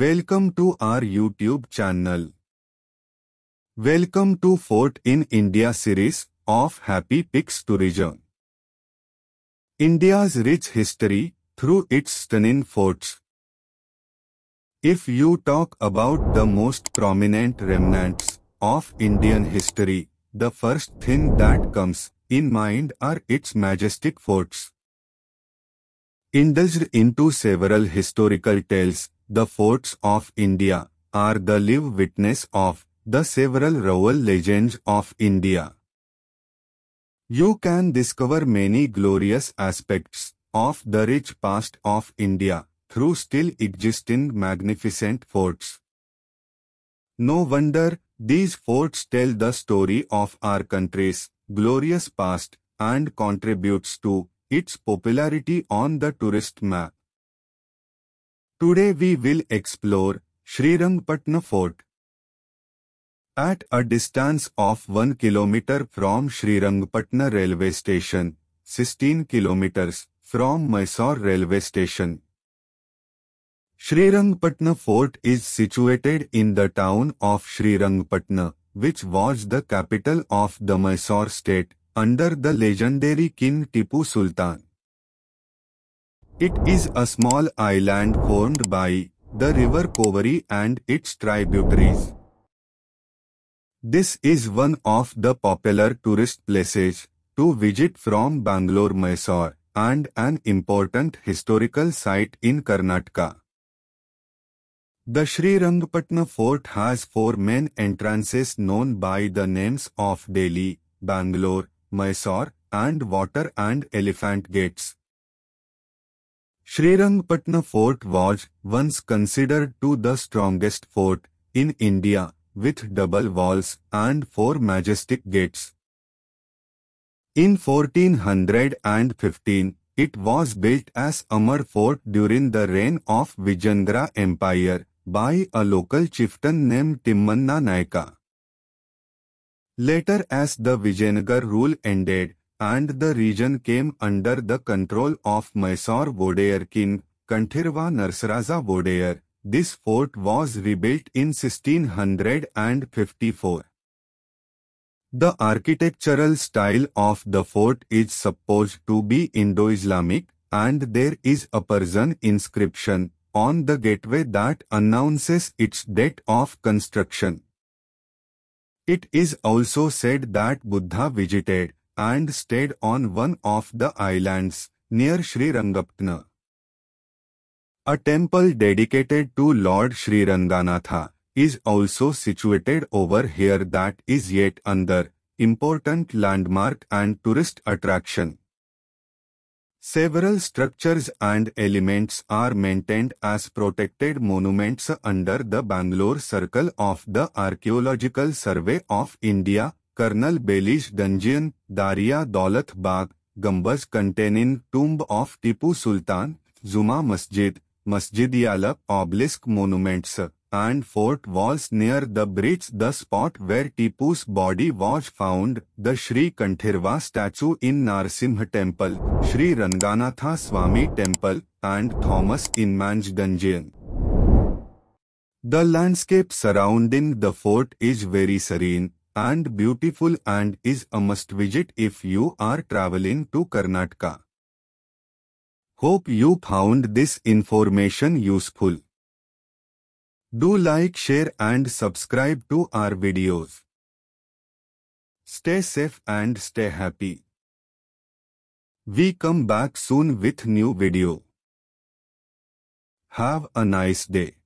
Welcome to our YouTube channel. Welcome to Fort in India series of Happy Pics Tourism. India's rich history through its stunning forts. If you talk about the most prominent remnants of Indian history, the first thing that comes in mind are its majestic forts. Indulged into several historical tales the forts of India are the live witness of the several rural legends of India. You can discover many glorious aspects of the rich past of India through still existing magnificent forts. No wonder these forts tell the story of our country's glorious past and contributes to its popularity on the tourist map. Today we will explore Srirangpatna Fort. At a distance of 1 km from Srirangpatna railway station, 16 km from Mysore railway station. Srirangpatna fort is situated in the town of Srirangpatna, which was the capital of the Mysore state, under the legendary king Tipu Sultan. It is a small island formed by the river Kovari and its tributaries. This is one of the popular tourist places to visit from Bangalore Mysore and an important historical site in Karnataka. The Sri Rangpatna fort has four main entrances known by the names of Delhi, Bangalore, Mysore, and Water and Elephant Gates. Srirangpatna fort was once considered to the strongest fort in India with double walls and four majestic gates. In 1415, it was built as Amar Fort during the reign of Vijayanagar Empire by a local chieftain named Timmanna Naika. Later as the Vijayanagar rule ended, and the region came under the control of Mysore Vodayar king, Kanthirva Narsaraja Vodayar. This fort was rebuilt in 1654. The architectural style of the fort is supposed to be Indo-Islamic, and there is a Persian inscription on the gateway that announces its date of construction. It is also said that Buddha visited and stayed on one of the islands near Sri Rangaptna. A temple dedicated to Lord Sri Ranganatha is also situated over here that is yet under important landmark and tourist attraction. Several structures and elements are maintained as protected monuments under the Bangalore Circle of the Archaeological Survey of India Colonel Baillie's dungeon Dariya Daulat Bagh Gumbaz containing tomb of Tipu Sultan Juma Masjid Masjid यालक obelisk monuments and fort walls near the bridge the spot where Tipu's body was found the Shri Kanthirava statue in Narasimha temple Shri Ranganatha Swamy temple and Thomas Inman's dungeon The landscape surrounding the fort is very serene and beautiful and is a must visit if you are traveling to Karnataka. Hope you found this information useful. Do like, share and subscribe to our videos. Stay safe and stay happy. We come back soon with new video. Have a nice day.